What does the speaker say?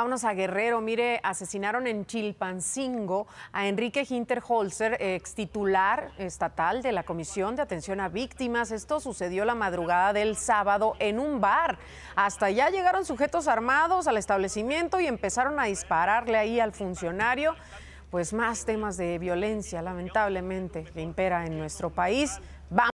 Vámonos a Guerrero. Mire, asesinaron en Chilpancingo a Enrique Hinterholzer, ex titular estatal de la Comisión de Atención a Víctimas. Esto sucedió la madrugada del sábado en un bar. Hasta allá llegaron sujetos armados al establecimiento y empezaron a dispararle ahí al funcionario. Pues más temas de violencia, lamentablemente, que impera en nuestro país.